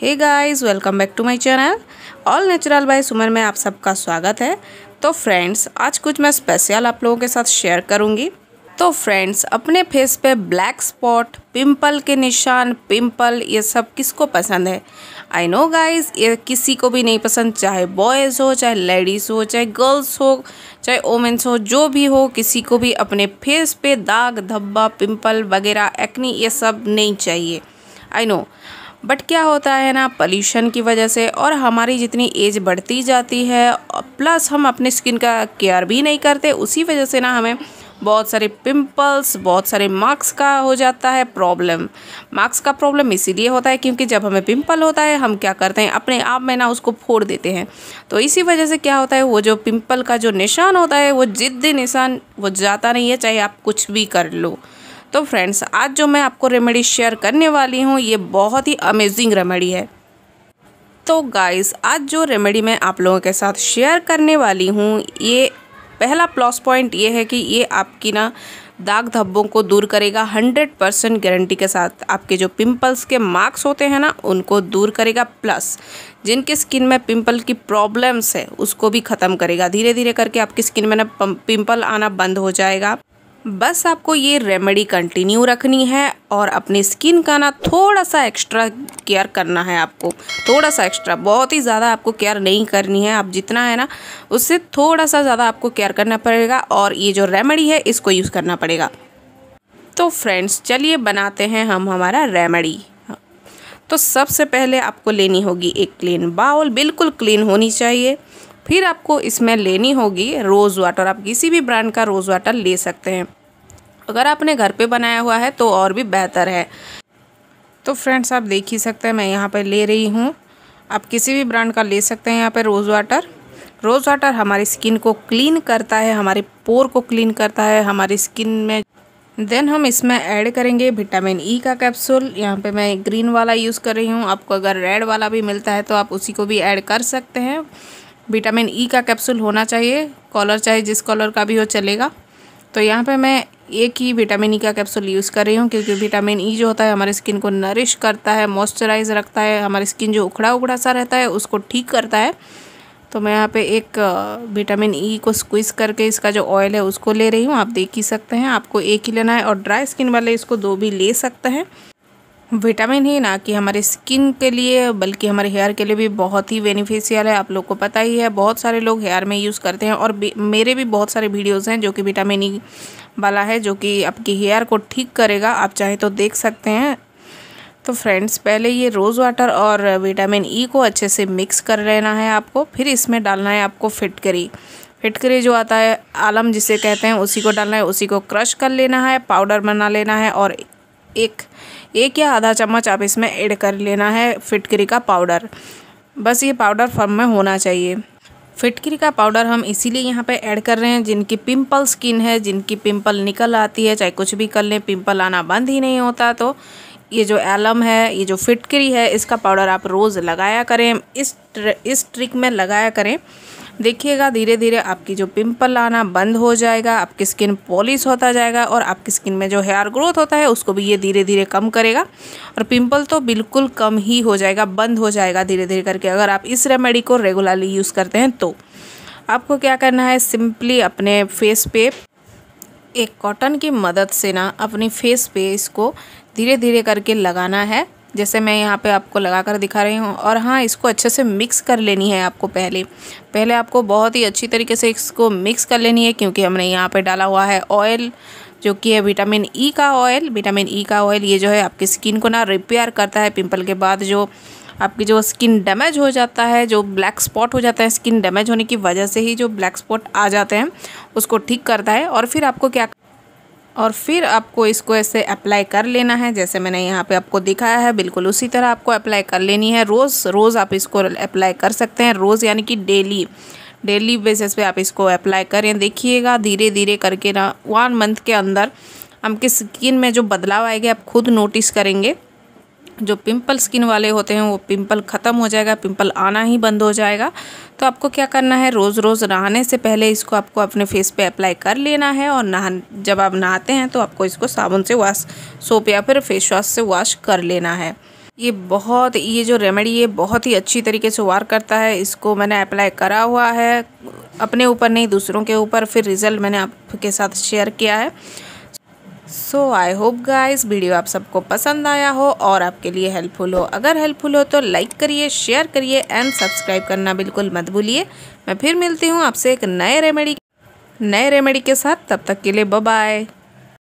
hey guys welcome back to my channel all natural by Suman में आप सबका स्वागत है तो फ्रेंड्स आज कुछ मैं स्पेशल आप लोगों के साथ शेयर करूंगी तो फ्रेंड्स अपने फेस पे ब्लैक स्पॉट पिंपल के निशान पिंपल ये सब किसको पसंद है आई नो गाइस ये किसी को भी नहीं पसंद चाहे बॉयज़ हो चाहे लेडीज़ हो चाहे गर्ल्स हो चाहे वोमेंस हो जो भी हो किसी को भी अपने फेस पे दाग धब्बा पिंपल वगैरह एक्नी ये सब नहीं चाहिए आई नो बट क्या होता है ना पल्यूशन की वजह से और हमारी जितनी एज बढ़ती जाती है प्लस हम अपने स्किन का केयर भी नहीं करते उसी वजह से ना हमें बहुत सारे पिंपल्स बहुत सारे मार्क्स का हो जाता है प्रॉब्लम मार्क्स का प्रॉब्लम इसीलिए होता है क्योंकि जब हमें पिंपल होता है हम क्या करते हैं अपने आप में ना उसको फोड़ देते हैं तो इसी वजह से क्या होता है वो जो पिंपल का जो निशान होता है वो जिद्द निशान वो जाता नहीं है चाहे आप कुछ भी कर लो तो फ्रेंड्स आज जो मैं आपको रेमेडी शेयर करने वाली हूँ ये बहुत ही अमेजिंग रेमेडी है तो गाइस आज जो रेमेडी मैं आप लोगों के साथ शेयर करने वाली हूँ ये पहला प्लस पॉइंट ये है कि ये आपकी ना दाग धब्बों को दूर करेगा 100 परसेंट गारंटी के साथ आपके जो पिंपल्स के मार्क्स होते हैं ना उनको दूर करेगा प्लस जिनके स्किन में पिंपल की प्रॉब्लम्स है उसको भी ख़त्म करेगा धीरे धीरे करके आपकी स्किन में ना पिंपल आना बंद हो जाएगा बस आपको ये रेमेडी कंटिन्यू रखनी है और अपनी स्किन का ना थोड़ा सा एक्स्ट्रा केयर करना है आपको थोड़ा सा एक्स्ट्रा बहुत ही ज़्यादा आपको केयर नहीं करनी है आप जितना है ना उससे थोड़ा सा ज़्यादा आपको केयर करना पड़ेगा और ये जो रेमेडी है इसको यूज़ करना पड़ेगा तो फ्रेंड्स चलिए बनाते हैं हम हमारा रेमेडी तो सबसे पहले आपको लेनी होगी एक क्लीन बाउल बिल्कुल क्लीन होनी चाहिए फिर आपको इसमें लेनी होगी रोज़ वाटर आप किसी भी ब्रांड का रोज़ वाटर ले सकते हैं अगर आपने घर पे बनाया हुआ है तो और भी बेहतर है तो फ्रेंड्स आप देख ही सकते हैं मैं यहाँ पर ले रही हूँ आप किसी भी ब्रांड का ले सकते हैं यहाँ पर रोज़ वाटर रोज़ वाटर हमारी स्किन को क्लीन करता है हमारे पोर को क्लीन करता है हमारी स्किन में देन हम इसमें ऐड करेंगे विटामिन ई e का कैप्सूल यहाँ पे मैं ग्रीन वाला यूज़ कर रही हूँ आपको अगर रेड वाला भी मिलता है तो आप उसी को भी ऐड कर सकते हैं विटामिन ई e का कैप्सूल होना चाहिए कॉलर चाहे जिस कॉलर का भी हो चलेगा तो यहाँ पे मैं एक ही विटामिन ई e का कैप्सूल यूज़ कर रही हूँ क्योंकि विटामिन ई e जो होता है हमारे स्किन को नरिश करता है मॉइस्चराइज रखता है हमारी स्किन जो उखड़ा उखड़ा सा रहता है उसको ठीक करता है तो मैं यहाँ पे एक विटामिन ई e को स्क्विज करके इसका जो ऑयल है उसको ले रही हूँ आप देख ही सकते हैं आपको एक ही लेना है और ड्राई स्किन वाले इसको दो भी ले सकते हैं विटामिन ही ना कि हमारे स्किन के लिए बल्कि हमारे हेयर के लिए भी बहुत ही बेनिफिशियल है आप लोग को पता ही है बहुत सारे लोग हेयर में यूज़ करते हैं और मेरे भी बहुत सारे वीडियोस हैं जो कि विटामिन ई e वाला है जो कि आपकी हेयर को ठीक करेगा आप चाहे तो देख सकते हैं तो फ्रेंड्स पहले ये रोज़ वाटर और विटामिन ई e को अच्छे से मिक्स कर लेना है आपको फिर इसमें डालना है आपको फिटकरी फिटकरी जो आता है आलम जिसे कहते हैं उसी को डालना है उसी को क्रश कर लेना है पाउडर बना लेना है और एक एक या आधा चम्मच आप इसमें ऐड कर लेना है फिटकरी का पाउडर बस ये पाउडर फॉर्म में होना चाहिए फिटकरी का पाउडर हम इसीलिए यहाँ पे ऐड कर रहे हैं जिनकी पिंपल स्किन है जिनकी पिंपल निकल आती है चाहे कुछ भी कर लें पिंपल आना बंद ही नहीं होता तो ये जो एलम है ये जो फिटकरी है इसका पाउडर आप रोज़ लगाया करें इस ट्र, इस ट्रिक में लगाया करें देखिएगा धीरे धीरे आपकी जो पिंपल आना बंद हो जाएगा आपकी स्किन पॉलिश होता जाएगा और आपकी स्किन में जो हेयर ग्रोथ होता है उसको भी ये धीरे धीरे कम करेगा और पिंपल तो बिल्कुल कम ही हो जाएगा बंद हो जाएगा धीरे धीरे करके अगर आप इस रेमेडी को रेगुलरली यूज़ करते हैं तो आपको क्या करना है सिंपली अपने फेस पे एक कॉटन की मदद से ना अपनी फेस पे इसको धीरे धीरे करके लगाना है जैसे मैं यहाँ पे आपको लगा कर दिखा रही हूँ और हाँ इसको अच्छे से मिक्स कर लेनी है आपको पहले पहले आपको बहुत ही अच्छी तरीके से इसको मिक्स कर लेनी है क्योंकि हमने यहाँ पे डाला हुआ है ऑयल जो कि है विटामिन ई e का ऑयल विटामिन ई e का ऑयल ये जो है आपकी स्किन को ना रिपेयर करता है पिम्पल के बाद जो आपकी जो स्किन डैमेज हो जाता है जो ब्लैक स्पॉट हो जाता है स्किन डैमेज होने की वजह से ही जो ब्लैक स्पॉट आ जाते हैं उसको ठीक करता है और फिर आपको क्या और फिर आपको इसको ऐसे अप्लाई कर लेना है जैसे मैंने यहाँ पे आपको दिखाया है बिल्कुल उसी तरह आपको अप्लाई कर लेनी है रोज़ रोज़ आप इसको अप्लाई कर सकते हैं रोज़ यानी कि डेली डेली बेसिस पे आप इसको अप्लाई करें देखिएगा धीरे धीरे करके ना वन मंथ के अंदर आपकी स्किन में जो बदलाव आएगा आप खुद नोटिस करेंगे जो पिंपल स्किन वाले होते हैं वो पिंपल ख़त्म हो जाएगा पिंपल आना ही बंद हो जाएगा तो आपको क्या करना है रोज़ रोज़ नहाने से पहले इसको आपको अपने फेस पे अप्लाई कर लेना है और नहा जब आप नहाते हैं तो आपको इसको साबुन से वॉश सोप या फिर फेस वॉश से वॉश कर लेना है ये बहुत ये जो रेमेडी है बहुत ही अच्छी तरीके से वार करता है इसको मैंने अप्लाई करा हुआ है अपने ऊपर नहीं दूसरों के ऊपर फिर रिज़ल्ट मैंने आपके साथ शेयर किया है so I hope guys video आप सबको पसंद आया हो और आपके लिए हेल्पफुल हो अगर हेल्पफुल हो तो लाइक करिए शेयर करिए एंड सब्सक्राइब करना बिल्कुल मत भूलिए मैं फिर मिलती हूँ आपसे एक नए रेमेडी नए रेमेडी के साथ तब तक के लिए बाय